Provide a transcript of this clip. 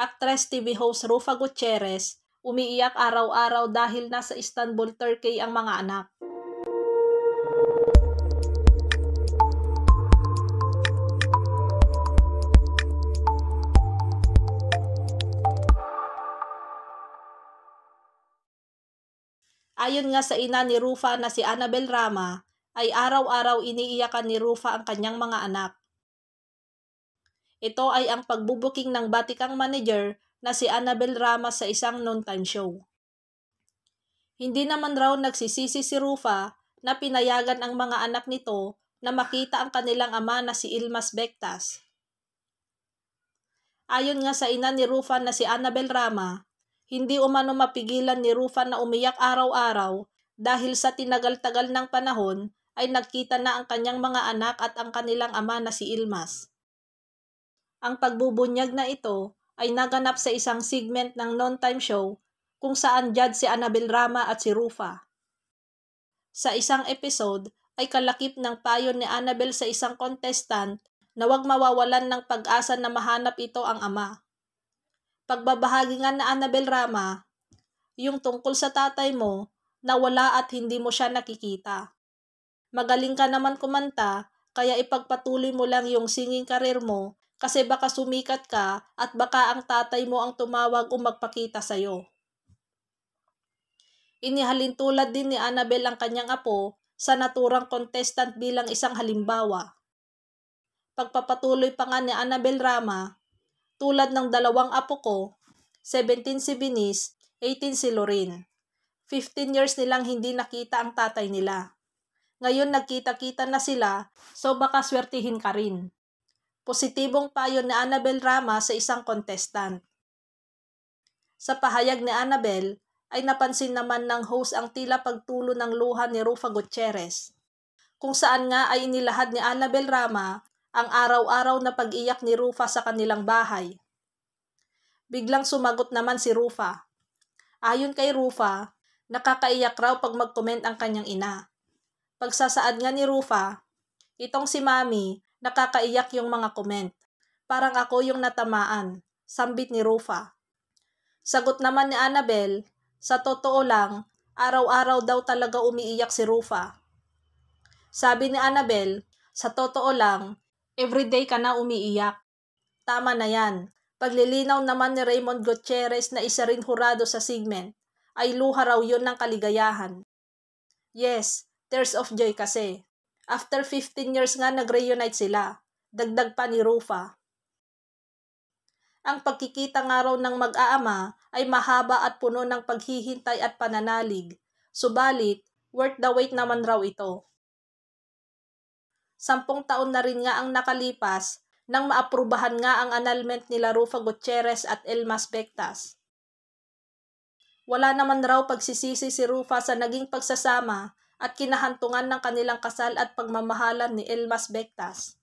Actress TV host Rufa Gutierrez, umiiyak araw-araw dahil nasa Istanbul, Turkey ang mga anak. Ayon nga sa ina ni Rufa na si Annabel Rama, ay araw-araw iniiyakan ni Rufa ang kanyang mga anak ito ay ang pagbubuking ng batikang manager na si Annabel Rama sa isang non-time show. Hindi naman raw nagsisisi si Rufa na pinayagan ang mga anak nito na makita ang kanilang ama na si Ilmas Bektas. Ayon nga sa ina ni Rufa na si Annabel Rama, hindi umano mapigilan ni Rufa na umiyak araw-araw dahil sa tinagal-tagal ng panahon ay nagkita na ang kanyang mga anak at ang kanilang ama na si Ilmas. Ang pagbubunyag na ito ay naganap sa isang segment ng non-time show kung saan judge si Annabel Rama at si Rufa. Sa isang episode ay kalakip ng payo ni Annabel sa isang contestant na huwag mawawalan ng pag-asa na mahanap ito ang ama. Pagbabahagi nga na Annabel Rama, yung tungkol sa tatay mo na wala at hindi mo siya nakikita. Magaling ka naman kumanta, kaya ipagpatuloy mo lang yung singing karir mo kasi baka sumikat ka at baka ang tatay mo ang tumawag o magpakita sa'yo. Inihalin tulad din ni Annabel ang kanyang apo sa naturang contestant bilang isang halimbawa. Pagpapatuloy pa nga ni Annabel Rama, tulad ng dalawang apo ko, 17 si Binis, 18 si Lorin. 15 years nilang hindi nakita ang tatay nila. Ngayon nagkita-kita na sila, so baka swertihin ka rin positibong payo ni Annabel Rama sa isang contestant. Sa pahayag ni Annabel, ay napansin naman ng host ang tila pagtulo ng luha ni Rufa Gutierrez, kung saan nga ay inilahad ni Annabel Rama ang araw-araw na pag-iyak ni Rufa sa kanilang bahay. Biglang sumagot naman si Rufa. Ayon kay Rufa, nakakaiyak raw pag mag-comment ang kanyang ina. Pagsasaad nga ni Rufa, itong si Mami Nakakaiyak yung mga comment. Parang ako yung natamaan. Sambit ni Rufa. Sagot naman ni Annabel, sa totoo lang, araw-araw daw talaga umiiyak si Rufa. Sabi ni Annabel, sa totoo lang, everyday ka na umiiyak. Tama na yan. Paglilinaw naman ni Raymond Gutierrez na isa rin hurado sa segment, ay luha raw yun ng kaligayahan. Yes, tears of joy kasi. After 15 years nga nag-reunite sila, dagdag pa ni Rufa. Ang pagkikita nga raw ng mag-aama ay mahaba at puno ng paghihintay at pananalig. Subalit, worth the wait naman raw ito. Sampung taon na rin nga ang nakalipas nang maaprubahan nga ang annulment nila Rufa Gutierrez at Elmas Bectas. Wala naman raw pagsisisi si Rufa sa naging pagsasama at kinahantungan ng kanilang kasal at pagmamahalan ni Elmas Bektas.